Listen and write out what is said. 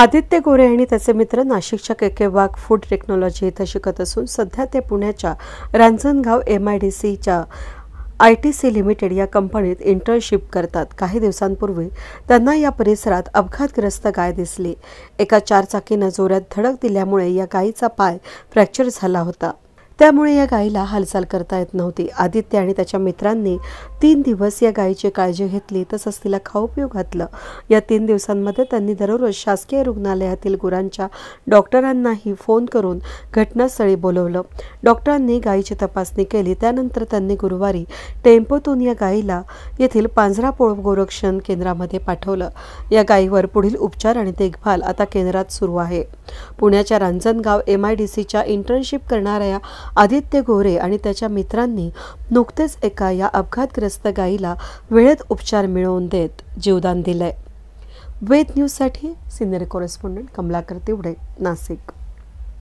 आदित्य गोरे आणि त्याचे मित्र नाशिकच्या केके वाघ फूड टेक्नॉलॉजी इथं शिकत असून सध्या ते पुण्याच्या रांजणगाव एम आय डी सीच्या आय टी सी लिमिटेड या कंपनीत इंटर्नशिप करतात काही दिवसांपूर्वी त्यांना या परिसरात अपघातग्रस्त गाय दिसली एका चारचाकीनं जोऱ्यात धडक दिल्यामुळे या गायीचा पाय फ्रॅक्चर झाला होता त्यामुळे या गायीला हालचाल करता येत नव्हती आदित्य आणि त्याच्या मित्रांनी तीन दिवस या गायीची काळजी घेतली तसंच तिला खाऊपिऊ घातलं या तीन दिवसांमध्ये त्यांनी दररोज शासकीय रुग्णालयातील गुरांच्या डॉक्टरांनाही फोन करून घटनास्थळी बोलवलं डॉक्टरांनी गायीची तपासणी केली त्यानंतर त्यांनी गुरुवारी टेम्पोतून या गायीला येथील पोळ गोरक्षण केंद्रामध्ये पाठवलं या गायीवर पुढील उपचार आणि देखभाल आता केंद्रात सुरू आहे पुण्याच्या रांजणगाव एम आय डी सीच्या इंटर्नशिप करणाऱ्या आदित्य गोरे आणि त्याच्या मित्रांनी नुकतेच एका या अपघातग्रस्त गायीला वेळेत उपचार मिळवून देत जीवदान दिलंय वेद न्यूजसाठी सिनियर कॉरेस्पॉन्डंट कमलाकर तिवडे नाशिक